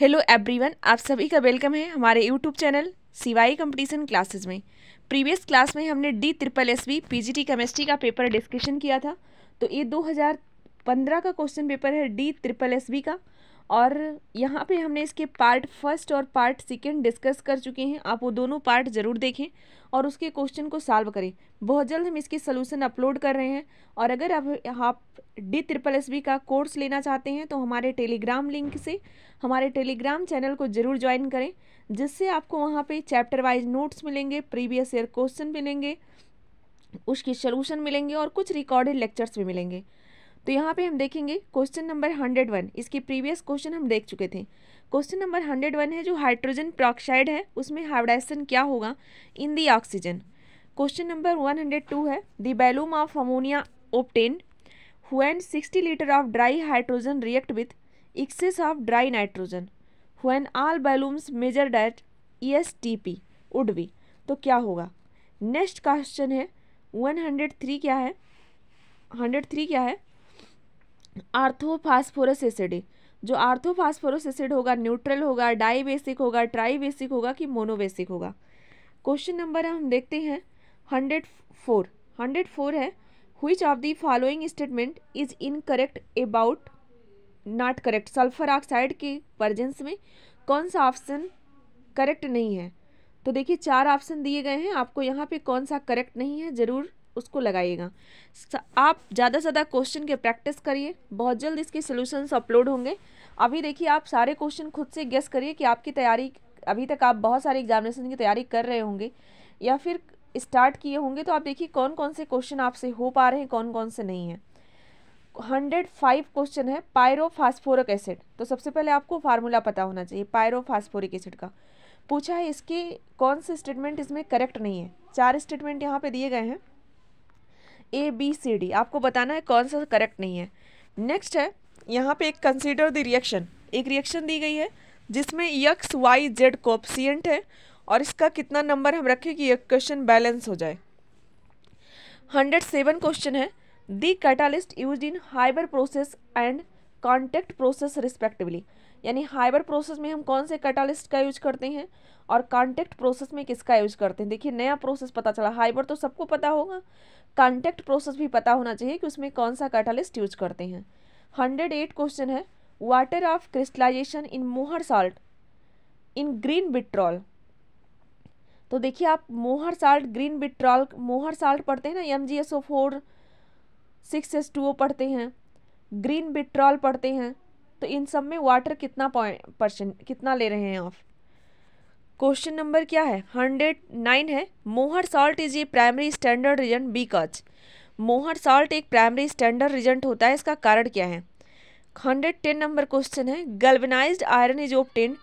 Hello everyone आप सभी का वेलकम है हमारे YouTube channel Siwai competition classes में प्रीवियस क्लास में हमने D triple S B P chemistry का पेपर डिस्कशन किया था तो ये 2015 का क्वेश्चन पेपर है डी ट्रिपल एस बी का और यहाँ पे हमने इसके पार्ट फर्स्ट और पार्ट सेकेंड डिस्कस कर चुके हैं आप वो दोनों पार्ट ज़रूर देखें और उसके क्वेश्चन को सॉल्व करें बहुत जल्द हम इसके सलूशन अपलोड कर रहे हैं और अगर आप आप डी ट्रिपल एस बी का कोर्स लेना चाहते हैं तो हमारे टेलीग्राम लिंक से हमारे टेलीग्राम चैनल को ज़रूर ज्वाइन करें जिससे आपको वहाँ पर चैप्टर वाइज नोट्स मिलेंगे प्रीवियस ईयर क्वेश्चन मिलेंगे उसके सलूशन मिलेंगे और कुछ रिकॉर्डेड लेक्चर्स भी मिलेंगे तो यहाँ पे हम देखेंगे क्वेश्चन नंबर हंड्रेड वन इसके प्रीवियस क्वेश्चन हम देख चुके थे क्वेश्चन नंबर हंड्रेड वन है जो हाइड्रोजन प्रॉक्साइड है उसमें हाइड्रेशन क्या होगा in the oxygen question number one hundred two है the volume of ammonia litre of dry hydrogen react with excess of dry nitrogen of all volumes measured that E S T P would be तो क्या होगा next question है three क्या है three क्या है orthophosphorous acid जो orthophosphorous acid होगा न्यूट्रल होगा डाई बेसिक होगा ट्राई बेसिक होगा कि मोनो बेसिक होगा क्वेश्चन नंबर हम देखते हैं हंड्रेड फोर हंड्रेड फोर है which of the following statement is incorrect about not correct sulphur oxide के वर्जेंस में कौन सा ऑप्शन करेक्ट नहीं है तो देखिए चार ऑप्शन दिए गए हैं आपको यहाँ पे कौन सा करेक्ट नहीं है ज़रूर उसको लगाइएगा आप ज़्यादा से ज़्यादा क्वेश्चन के प्रैक्टिस करिए बहुत जल्द इसके सोल्यूशंस अपलोड होंगे अभी देखिए आप सारे क्वेश्चन खुद से गेस करिए कि आपकी तैयारी अभी तक आप बहुत सारे एग्जामिनेशन की तैयारी कर रहे होंगे या फिर स्टार्ट किए होंगे तो आप देखिए कौन कौन से क्वेश्चन आपसे हो पा रहे हैं कौन कौन से नहीं हैं हंड्रेड फाइव क्वेश्चन है पायरोफास्फोरिक एसिड तो सबसे पहले आपको फार्मूला पता होना चाहिए पायरोफास्फोरिक एसिड का पूछा है इसके कौन से स्टेटमेंट इसमें करेक्ट नहीं है चार स्टेटमेंट यहाँ पे दिए गए हैं ए बी सी डी आपको बताना है कौन सा करेक्ट नहीं है नेक्स्ट है यहाँ पे एक कंसिडर द रिएक्शन एक रिएक्शन दी गई है जिसमें यक्स वाई जेड कोपसियंट है और इसका कितना नंबर हम रखें कि एक क्वेश्चन बैलेंस हो जाए हंड्रेड सेवन क्वेश्चन है the catalyst used in Haber process and contact process respectively यानी हाइबर प्रोसेस में हम कौन से कैटालिस्ट का यूज करते हैं और कॉन्टेक्ट प्रोसेस में किसका यूज करते हैं देखिए नया प्रोसेस पता चला हाइबर तो सबको पता होगा कॉन्टैक्ट प्रोसेस भी पता होना चाहिए कि उसमें कौन सा कैटालिस्ट यूज करते हैं हंड्रेड एट क्वेश्चन है water of crystallisation in Mohr salt in green बिट्रॉल तो देखिए आप मोहर साल्ट ग्रीन बिट्रॉल मोहर साल्ट पढ़ते हैं ना M G S O four six S two O पढ़ते हैं ग्रीन बिट्रॉल पढ़ते हैं तो इन सब में वाटर कितना पॉइंट परसेंट कितना ले रहे हैं आप क्वेश्चन नंबर क्या है हंड्रेड नाइन है Mohr salt is a primary standard reason कच मोहर सॉल्ट एक प्राइमरी स्टैंडर्ड रिजेंट होता है इसका कारण क्या है हंड्रेड टेन नंबर क्वेश्चन है galvanise iron is obtained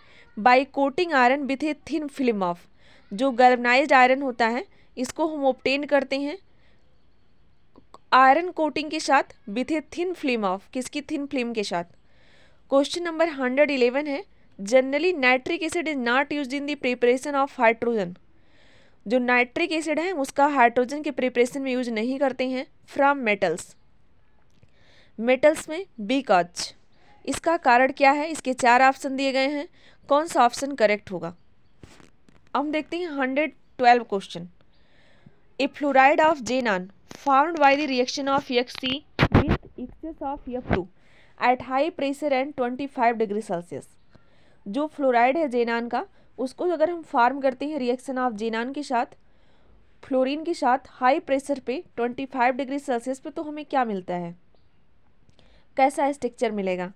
by coating iron with a thin film of जो गल्बनाइज आयरन होता है इसको हम ऑप्टेन करते हैं आयरन कोटिंग के साथ with a thin film of किसकी थिन फिल्म के साथ क्वेश्चन नंबर हंड्रेड इलेवन है generally nitric acid is not used in the preparation of hydrogen जो नाइट्रिक एसिड है उसका हाइड्रोजन के प्रिपरेशन में यूज नहीं करते हैं फ्रॉम मेटल्स मेटल्स में बी कॉच इसका कारण क्या है इसके चार ऑप्शन दिए गए हैं कौन सा ऑप्शन करेक्ट होगा हम देखते हैं hundred twelve question a fluoride of xenon found by the reaction of यक सी with excess of at high pressure and twenty five degree Celsius जो फ्लोराइड है जेनान का उसको अगर हम फार्म करते हैं रिएक्शन ऑफ जेनान के साथ फ्लोरीन के साथ हाई प्रेशर पे 25 डिग्री सेल्सियस पे तो हमें क्या मिलता है कैसा स्ट्रक्चर मिलेगा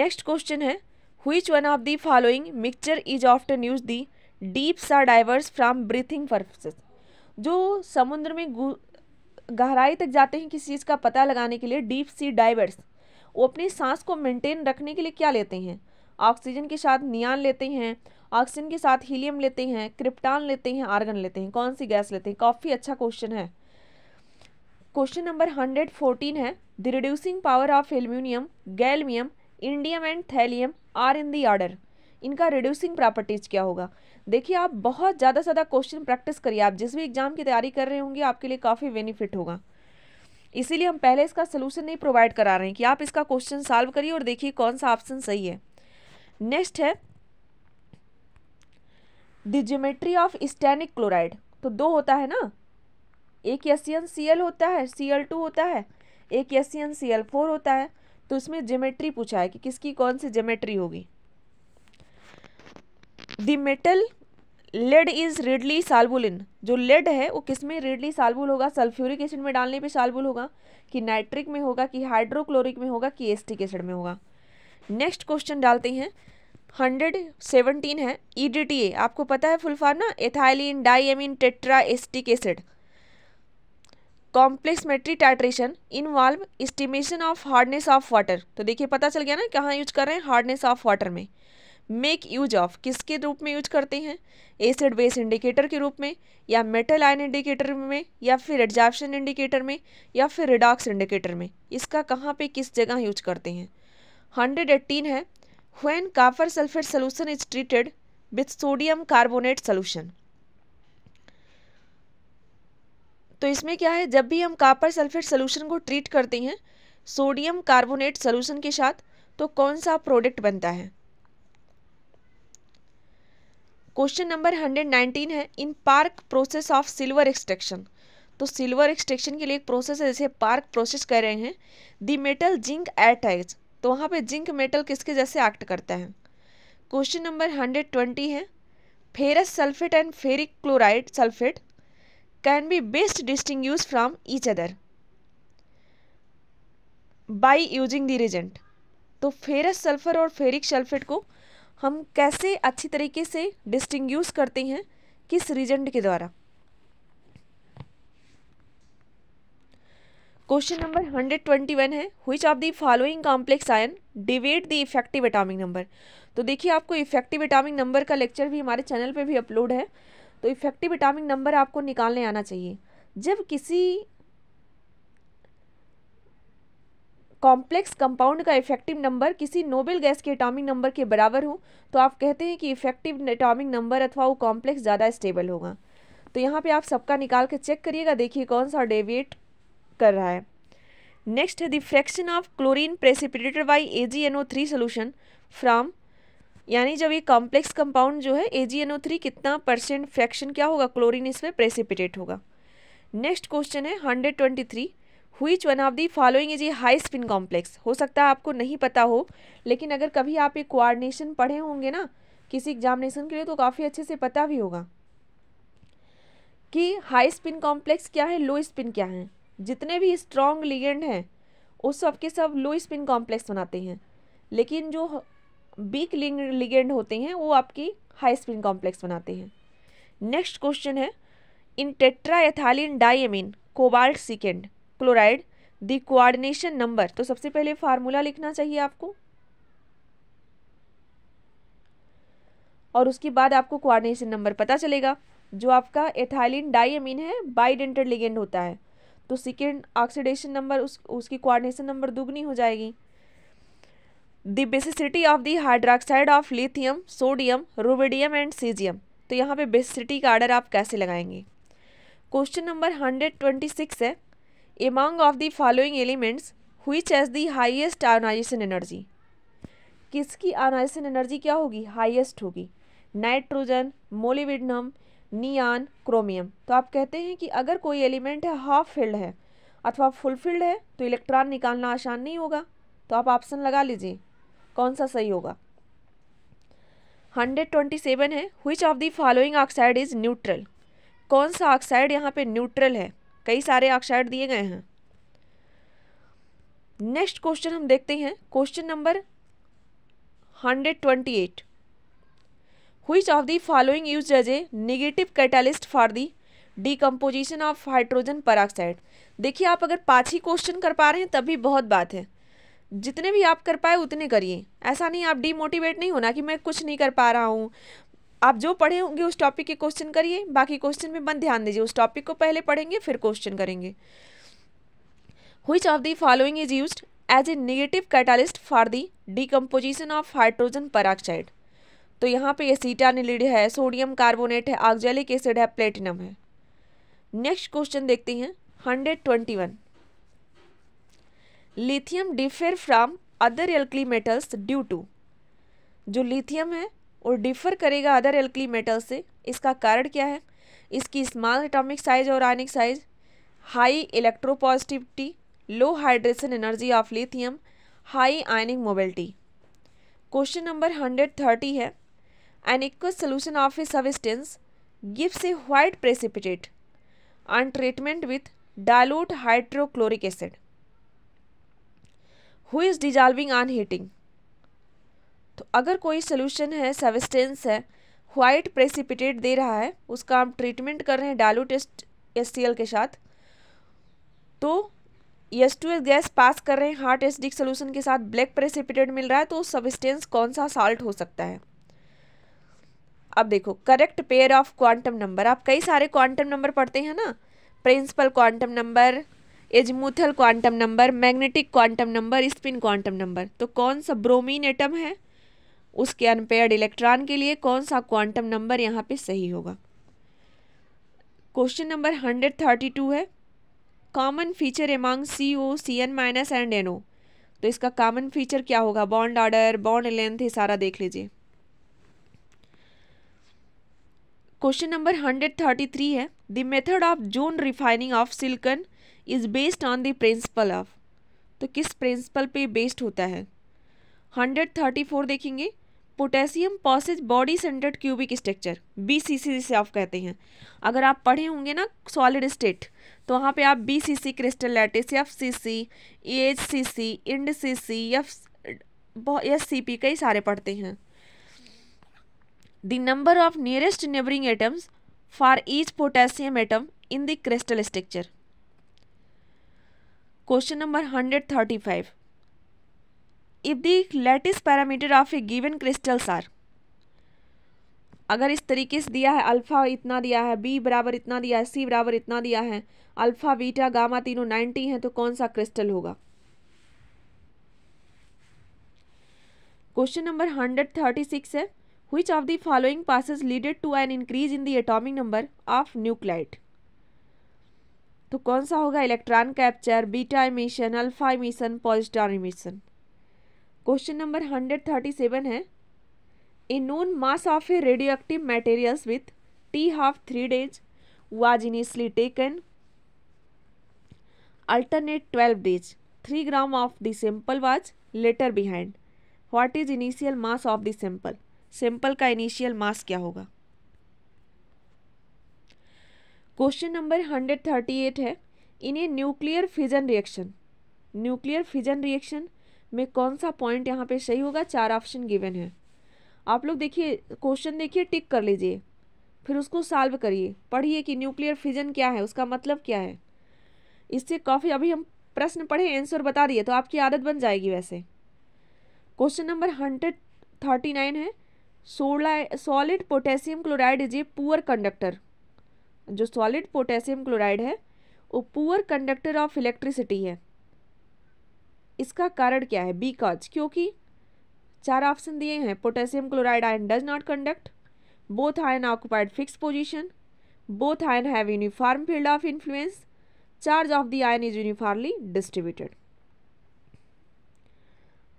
नेक्स्ट क्वेश्चन है which one of the following mixture is often used the deep sea divers from breathing purposes जो समुद्र में गहराई तक जाते हैं किसी चीज़ का पता लगाने के लिए डीप सी डाइवर्स वो अपनी सांस को मेंटेन रखने के लिए क्या लेते हैं ऑक्सीजन के साथ नियान लेते हैं ऑक्सीजन के साथ हीलियम लेते हैं क्रिप्टान लेते हैं आर्गन लेते हैं कौन सी गैस लेते हैं काफ़ी अच्छा क्वेश्चन है क्वेश्चन नंबर हंड्रेड फोर्टीन है the reducing power of aluminium gallium indium and thallium are in the order इनका रिड्यूसिंग प्रॉपर्टीज क्या होगा देखिए आप बहुत ज़्यादा से ज़्यादा क्वेश्चन प्रैक्टिस करिए आप जिस भी एग्जाम की तैयारी कर रहे होंगे आपके लिए काफ़ी बेनिफिट होगा इसीलिए हम पहले इसका सोल्यूशन नहीं प्रोवाइड करा रहे हैं कि आप इसका क्वेश्चन सॉल्व करिए और देखिए कौन सा ऑप्शन सही है नेक्स्ट है the geometry of stannic chloride तो दो होता है ना एक एस सी एल होता है सी एल टू होता है एक एस सी एल फोर होता है तो इसमें जोमेट्री पूछा है कि किसकी कौन सी जोमेट्री होगी the metal lead is readily soluble in जो लेड है वो किस में रेडली साल्बुल होगा सल्फ्यूरिक एसिड में डालने पे साल्बुल होगा कि नाइट्रिक में होगा कि हाइड्रोक्लोरिक में होगा कि एस्टिक एसिड में होगा नेक्स्ट क्वेश्चन डालते हैं हंड्रेड सेवनटीन है ई e आपको पता है फुल फॉर्म ना ethylene diamine tetra acetic acid complexometry titration involve estimation of hardness of water तो देखिए पता चल गया ना कहाँ यूज कर रहे हैं हार्डनेस ऑफ वाटर में मेक यूज ऑफ किसके रूप में यूज करते हैं एसिड बेस इंडिकेटर के रूप में या मेटल आयन इंडिकेटर में या फिर एडजाप्शन इंडिकेटर में या फिर रिडॉक्स इंडिकेटर में इसका कहाँ पे किस जगह यूज करते हैं एट्टीन है when copper sulphate solution is treated with sodium carbonate solution तो इसमें क्या है जब भी हम कापर सल्फेट सोल्यूशन को ट्रीट करते हैं सोडियम कार्बोनेट सोल्यूशन के साथ तो कौन सा प्रोडक्ट बनता है क्वेश्चन नंबर 119 है in Parkes process of silver extraction तो सिल्वर एक्सट्रैक्शन के लिए एक प्रोसेस है जैसे पार्क प्रोसेस कर रहे हैं दी मेटल जिंक एटाइज तो वहाँ पे जिंक मेटल किसके जैसे एक्ट करता है क्वेश्चन नंबर हंड्रेड ट्वेंटी है ferrous sulphate and ferric chloride sulphate can be best distinguished from each other by using the reagent तो फेरस सल्फर और फेरिक सल्फेट को हम कैसे अच्छी तरीके से डिस्टिंग करते हैं किस रिजेंट के द्वारा क्वेश्चन नंबर 121 है which of the following complex ion deviate the effective atomic number तो देखिए आपको इफेक्टिव एटामिक नंबर का लेक्चर भी हमारे चैनल पे भी अपलोड है तो इफेक्टिव एटामिक नंबर आपको निकालने आना चाहिए जब किसी कॉम्प्लेक्स कंपाउंड का इफेक्टिव नंबर किसी नोबेल गैस के एटॉमिक नंबर के बराबर हो तो आप कहते हैं कि इफेक्टिव एटॉमिक नंबर अथवा वो कॉम्प्लेक्स ज़्यादा स्टेबल होगा तो यहाँ पे आप सबका निकाल के चेक करिएगा देखिए कौन सा डेविएट कर रहा है नेक्स्ट है the fraction of chlorine precipitated by A G N O three solution from यानी जब ये कॉम्प्लेक्स कंपाउंड जो है A G N O three कितना परसेंट फ्रैक्शन क्या होगा क्लोरीन इसमें प्रेसिपिटेट होगा नेक्स्ट क्वेश्चन है hundred twenty three which one of the following is a high spin complex हो सकता है आपको नहीं पता हो लेकिन अगर कभी आप ये कोआर्डिनेशन पढ़े होंगे ना किसी एग्जामिनेशन के लिए तो काफ़ी अच्छे से पता भी होगा कि हाई स्पिन कॉम्प्लेक्स क्या है लो स्पिन क्या है जितने भी स्ट्रॉन्ग लिगेंड हैं उस सब के सब लो स्पिन कॉम्प्लेक्स बनाते हैं लेकिन जो वीक लिगेंड होते हैं वो आपकी हाई स्पिन कॉम्प्लेक्स बनाते हैं नेक्स्ट क्वेश्चन है in tetraethylene diamine cobalt second chloride the coordination number तो सबसे पहले फार्मूला लिखना चाहिए आपको और उसके बाद आपको कोआर्डिनेशन नंबर पता चलेगा जो आपका एथाइलिन डाइमिन है बाइडेंटेड लिगेंड होता है तो सिकेंड ऑक्सीडेशन नंबर उस उसकी कोऑर्डिनेशन नंबर दुगनी हो जाएगी the basicity of the hydroxide of lithium sodium rubidium and caesium तो यहाँ पे बेसिसिटी का आर्डर आप कैसे लगाएंगे question number hundred twenty six है among of the following elements which has the highest ionisation energy किसकी आयोनाइजेशन एनर्जी क्या होगी हाइएस्ट होगी नाइट्रोजन मोलिविडनम नियान क्रोमियम तो आप कहते हैं कि अगर कोई एलिमेंट है हाफ फील्ड है अथवा फुल फील्ड है तो इलेक्ट्रॉन निकालना आसान नहीं होगा तो आप ऑप्शन लगा लीजिए कौन सा सही होगा हंड्रेड ट्वेंटी सेवन है which of the following oxide is neutral कौन सा ऑक्साइड यहाँ पे न्यूट्रल है कई सारे ऑक्साइड दिए गए हैं नेक्स्ट क्वेश्चन हम देखते हैं question number hundred twenty eight which of the following used as a negative catalyst for the decomposition of hydrogen peroxide देखिए आप अगर पाँच ही क्वेश्चन कर पा रहे हैं तभी बहुत बात है जितने भी आप कर पाए उतने करिए ऐसा नहीं आप डीमोटिवेट नहीं होना कि मैं कुछ नहीं कर पा रहा हूँ आप जो पढ़े होंगे उस टॉपिक के क्वेश्चन करिए बाकी क्वेश्चन में बंद ध्यान दीजिए उस टॉपिक को पहले पढ़ेंगे फिर क्वेश्चन करेंगे which of the is used as a negative catalyst for the decomposition of hydrogen hydrogen peroxide तो यहाँ पे ये सीटानिलिड है सोडियम कार्बोनेट है आगजेलिक एसिड है प्लेटिनम है नेक्स्ट क्वेश्चन देखते हैं hundred twenty one lithium differ from other alkali metals due to जो लिथियम है और डिफर करेगा अदर एल्कली मेटल से इसका कारण क्या है इसकी स्मॉल एटॉमिक साइज और ionic size high electropositivity low hydration energy of lithium high ionic mobility question number hundred thirty है An aqueous solution of a substance gives a white precipitate on treatment with dilute hydrochloric acid who is dissolving on heating तो अगर कोई solution है substance है white precipitate दे रहा है उसका हम ट्रीटमेंट कर रहे हैं डालू टेस्ट एस के साथ तो S two S gas pass कर रहे हैं हार्ट एसडिक सोल्यूशन के साथ ब्लैक प्रेसिपिटेट मिल रहा है तो उस कौन सा साल्ट हो सकता है अब देखो correct pair of quantum number आप कई सारे क्वांटम नंबर पढ़ते हैं ना principal quantum number azimuthal quantum number magnetic quantum number spin quantum number तो कौन सा ब्रोमीन एटम है उसके अनपेयर्ड इलेक्ट्रॉन के लिए कौन सा क्वांटम नंबर यहाँ पे सही होगा question number hundred thirty two है common feature among C O C N minus and N O तो इसका कॉमन फीचर क्या होगा बॉन्ड ऑर्डर बॉन्ड लेंथ ये सारा देख लीजिए क्वेश्चन नंबर 133 है the method of zone refining of silicon is based on the principle of तो किस प्रिंसिपल पे बेस्ड होता है 134 देखेंगे potassium possesses body centred cubic structure B C C जिसे आप कहते हैं अगर आप पढ़े होंगे ना सॉलिड स्टेट तो वहाँ पे आप B C C crystal lattice F C C H C C and C C F S C P कई सारे पढ़ते हैं the number of nearest neighboring atoms for each potassium atom in the crystal structure. Question number 135. If the lattice parameter of a given crystals are अगर इस तरीके से दिया है अल्फ़ा इतना दिया है बी बराबर इतना दिया है सी बराबर इतना दिया है अल्फ़ा बीटा गामा तीनों 90 हैं तो कौन सा क्रिस्टल होगा क्वेश्चन नंबर 136 है which of the following passes leaded to an increase in the atomic number of nucleide तो कौन सा होगा electron capture beta emission alpha emission positron emission question number 137 है a known mass of a radioactive materials with T half three days was initially taken alternate twelve days three gram of the simple was later behind what is initial mass of the simple simple का initial mass क्या होगा question number hundred thirty eight है in a nuclear fission reaction nuclear fission reaction में कौन सा point यहाँ पे सही होगा चार ऑप्शन गिवन है आप लोग देखिए क्वेश्चन देखिए टिक कर लीजिए फिर उसको सॉल्व करिए पढ़िए कि न्यूक्लियर फिजन क्या है उसका मतलब क्या है इससे काफ़ी अभी हम प्रश्न पढ़े आंसर बता दिए तो आपकी आदत बन जाएगी वैसे question number hundred thirty nine है solid potassium chloride is a poor conductor जो सॉलिड पोटेशियम क्लोराइड है वो पुअर कंडक्टर ऑफ इलेक्ट्रिसिटी है इसका कारण क्या है बीकॉज क्योंकि चार ऑप्शन दिए हैं potassium chloride ion does not conduct both ion occupied fix position both ion have uniform field of influence charge of the ion is uniformly distributed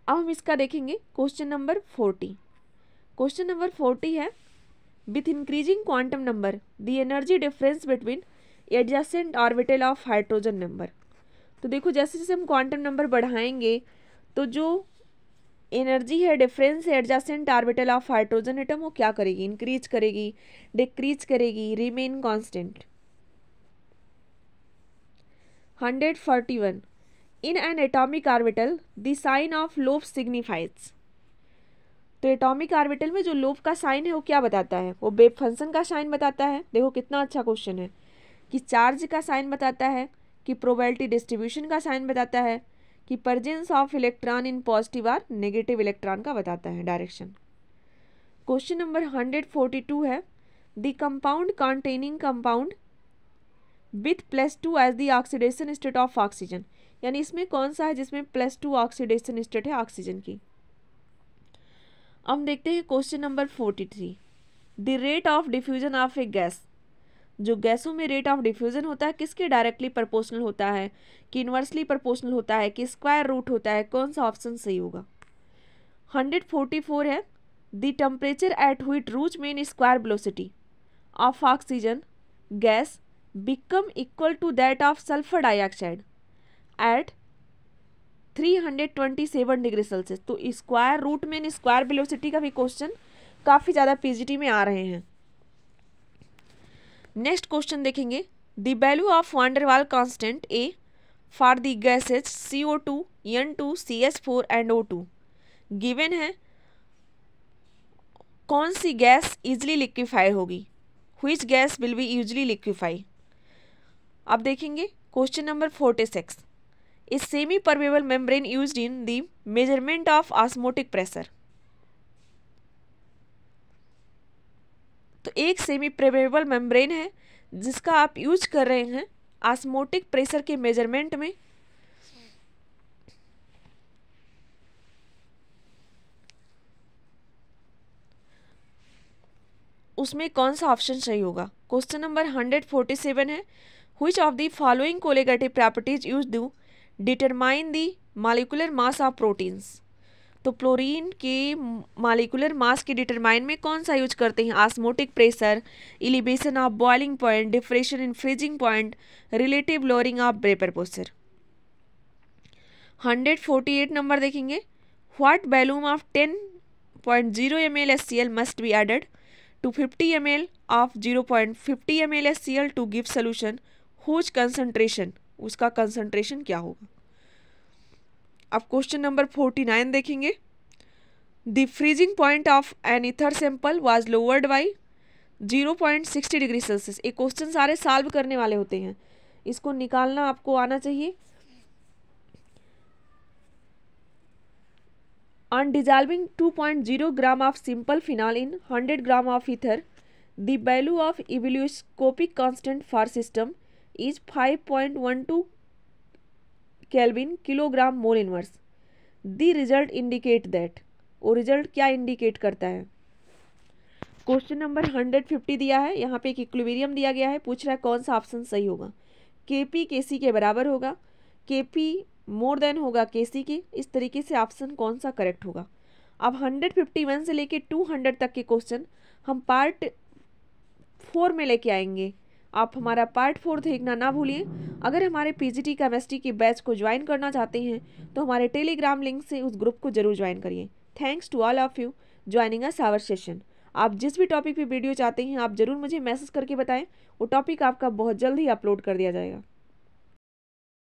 अब हम इसका देखेंगे question number forty question number forty है with increasing quantum number the energy difference between adjacent orbital of hydrogen number तो देखो जैसे जैसे हम क्वांटम नंबर बढ़ाएंगे तो जो एनर्जी है difference adjacent orbital of hydrogen atom वो क्या करेगी इंक्रीज करेगी डिक्रीज करेगी remain constant hundred forty one in an atomic orbital the sign of lobe signifies तो एटॉमिक आर्बिटल में जो लोब का साइन है वो क्या बताता है वो बेब फंक्शन का साइन बताता है देखो कितना अच्छा क्वेश्चन है कि चार्ज का साइन बताता है कि प्रोबेबिलिटी डिस्ट्रीब्यूशन का साइन बताता है कि presence of electron in positive or negative electron का बताता है direction question number hundred forty two है the compound containing compound with plus two as the oxidation state of oxygen यानी इसमें कौन सा है जिसमें प्लस टू ऑक्सीडेशन स्टेट है ऑक्सीजन की अब देखते हैं question number forty three the rate of diffusion of a gas जो गैसों में रेट ऑफ डिफ्यूज़न होता है किसके डायरेक्टली प्रोपोर्शनल होता है कि इन्वर्सली प्रोपोर्शनल होता है कि स्क्वायर रूट होता है कौन सा ऑप्शन सही होगा हंड्रेड फोर्टी फोर है the temperature at which root mean square velocity of oxygen gas become equal to that of sulphur dioxide at 327 degree Celsius तो स्क्वायर रूट में स्क्वायर वेलोसिटी का भी क्वेश्चन काफ़ी ज़्यादा पीजीटी में आ रहे हैं नेक्स्ट क्वेश्चन देखेंगे the value of van der waal constant a for the gases C O two N two C S four and O two given है कौन सी गैस इजली लिक्विफाई होगी which gas will be easily liquefy अब देखेंगे question number forty six is semi permeable membrane use in the measurement of osmotic pressure तो एक semi permeable membrane है जिसका आप यूज कर रहे हैं आसमोटिक प्रेशर के मेजरमेंट में उसमें कौन सा ऑप्शन सही होगा question number hundred forty seven है which of the following colligative properties used to determine the molecular mass of proteins तो प्लोरिन के मालिकुलर मास के डिटरमाइन में कौन सा यूज करते हैं osmotic pressure elevation of boiling point depression in freezing point relative lowering of vapour poster 148 number देखेंगे what volume of 10.0 point zero M L S C L must be added to fifty M L of zero point fifty M L S C L to give solution whose concentration उसका concentration क्या होगा अब question number forty nine देखेंगे the freezing point of an ether sample was lowered by zero point sixty degree Celsius ये question सारे solve करने वाले होते हैं इसको निकालना आपको आना चाहिए two point zero gram of simple phenol in hundred gram of ether the value of ebullioscopic constant for system is 5.12 kelvin kilogram mole inverse the result indicate that वो रिजल्ट क्या इंडिकेट करता है क्वेश्चन नंबर हंड्रेड फिफ्टी दिया है यहाँ पे एक equilibrium दिया गया है पूछ रहा है कौन सा ऑप्शन सही होगा के पी के सी के बराबर होगा के पी मोर देन होगा के सी के इस तरीके से ऑप्शन कौन सा करेक्ट होगा अब हंड्रेड फिफ्टी वन से लेके टू हंड्रेड तक के क्वेश्चन हम पार्ट फोर में लेके आएंगे आप हमारा पार्ट फोर देखना ना भूलिए अगर हमारे पीजीटी केमिस्ट्री के बैच को ज्वाइन करना चाहते हैं तो हमारे टेलीग्राम लिंक से उस ग्रुप को जरूर ज्वाइन करिए thanks to all of you joining us our session आप जिस भी टॉपिक पे वीडियो चाहते हैं आप ज़रूर मुझे मैसेज करके बताएं वो टॉपिक आपका बहुत जल्द ही अपलोड कर दिया जाएगा